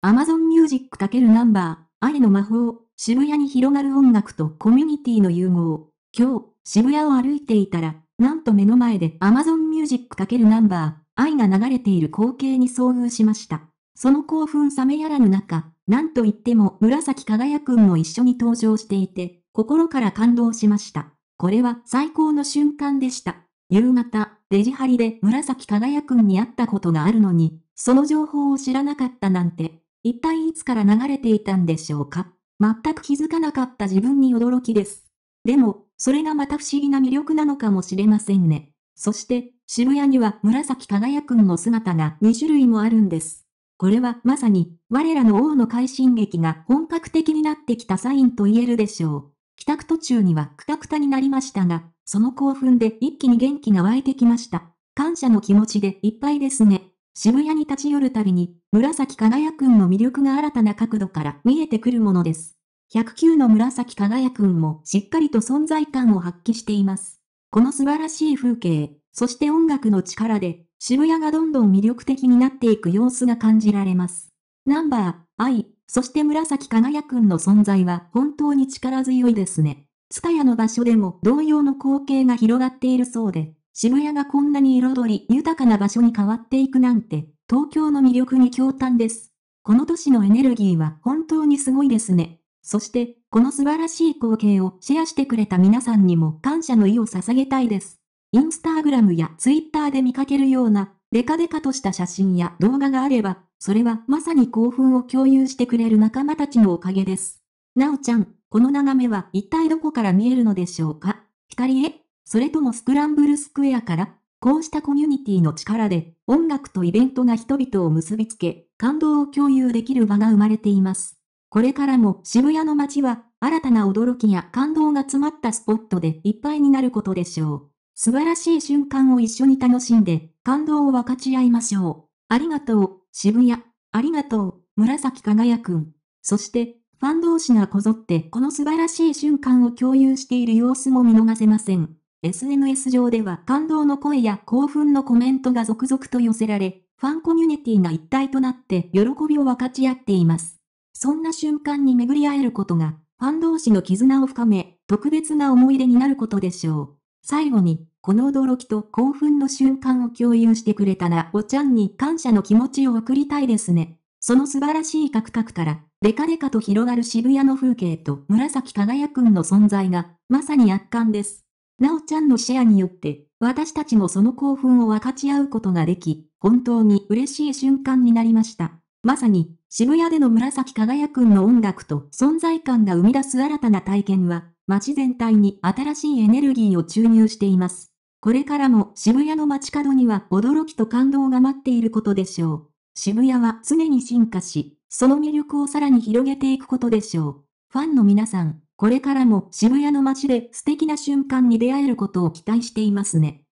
Amazon Music かけるナンバー、愛の魔法、渋谷に広がる音楽とコミュニティの融合。今日、渋谷を歩いていたら、なんと目の前で Amazon Music かけるナンバー、愛が流れている光景に遭遇しました。その興奮冷めやらぬ中、なんといっても紫輝くんも一緒に登場していて、心から感動しました。これは最高の瞬間でした。夕方、デジハリで紫輝くんに会ったことがあるのに、その情報を知らなかったなんて。一体いつから流れていたんでしょうか全く気づかなかった自分に驚きです。でも、それがまた不思議な魅力なのかもしれませんね。そして、渋谷には紫輝くんの姿が2種類もあるんです。これはまさに、我らの王の快進撃が本格的になってきたサインと言えるでしょう。帰宅途中にはくたくたになりましたが、その興奮で一気に元気が湧いてきました。感謝の気持ちでいっぱいですね。渋谷に立ち寄るたびに、紫輝くんの魅力が新たな角度から見えてくるものです。109の紫輝くんもしっかりと存在感を発揮しています。この素晴らしい風景、そして音楽の力で、渋谷がどんどん魅力的になっていく様子が感じられます。ナンバー、愛、そして紫輝くんの存在は本当に力強いですね。ツタヤの場所でも同様の光景が広がっているそうで、渋谷がこんなに彩り豊かな場所に変わっていくなんて、東京の魅力に驚嘆です。この都市のエネルギーは本当にすごいですね。そして、この素晴らしい光景をシェアしてくれた皆さんにも感謝の意を捧げたいです。インスタグラムやツイッターで見かけるような、デカデカとした写真や動画があれば、それはまさに興奮を共有してくれる仲間たちのおかげです。なおちゃん、この眺めは一体どこから見えるのでしょうか光へそれともスクランブルスクエアからこうしたコミュニティの力で音楽とイベントが人々を結びつけ、感動を共有できる場が生まれています。これからも渋谷の街は新たな驚きや感動が詰まったスポットでいっぱいになることでしょう。素晴らしい瞬間を一緒に楽しんで感動を分かち合いましょう。ありがとう、渋谷。ありがとう、紫輝くん。そして、ファン同士がこぞってこの素晴らしい瞬間を共有している様子も見逃せません。SNS 上では感動の声や興奮のコメントが続々と寄せられ、ファンコミュニティが一体となって喜びを分かち合っています。そんな瞬間に巡り会えることが、ファン同士の絆を深め、特別な思い出になることでしょう。最後に、この驚きと興奮の瞬間を共有してくれたらおちゃんに感謝の気持ちを送りたいですね。その素晴らしいカ角から、デカデカと広がる渋谷の風景と紫輝くんの存在が、まさに圧巻です。なおちゃんのシェアによって、私たちもその興奮を分かち合うことができ、本当に嬉しい瞬間になりました。まさに、渋谷での紫輝くんの音楽と存在感が生み出す新たな体験は、街全体に新しいエネルギーを注入しています。これからも渋谷の街角には驚きと感動が待っていることでしょう。渋谷は常に進化し、その魅力をさらに広げていくことでしょう。ファンの皆さん、これからも渋谷の街で素敵な瞬間に出会えることを期待していますね。